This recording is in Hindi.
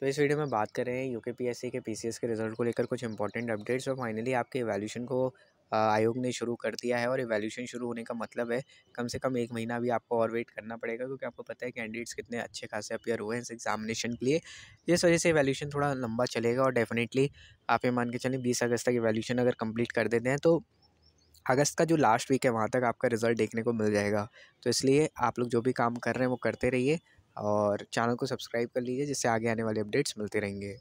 तो इस वीडियो में बात कर रहे हैं यू के पी एस सी के पी सी एस के रिजल्ट को लेकर कुछ इंपॉर्टेंट अपडेट्स और फाइनली आपके एवेल्यूशन को आयोग ने शुरू कर दिया है और इवेल्यूशन शुरू होने का मतलब है कम से कम एक महीना भी आपको और वेट करना पड़ेगा क्योंकि आपको पता है कैंडिडेट्स कितने अच्छे खासे अपेयर हुए हैं इस एग्जामिनेशन के लिए जिस वजह से एवेल्यूशन थोड़ा लंबा चलेगा और डेफिनेटली आप ये मान के चलें बीस अगस्त तक इवेल्यूशन अगर कम्प्लीट कर देते हैं तो अगस्त का जो लास्ट वीक है वहाँ तक आपका रिज़ल्ट देखने को मिल जाएगा तो इसलिए आप लोग जो भी काम कर रहे हैं वो करते रहिए और चैनल को सब्सक्राइब कर लीजिए जिससे आगे आने वाले अपडेट्स मिलते रहेंगे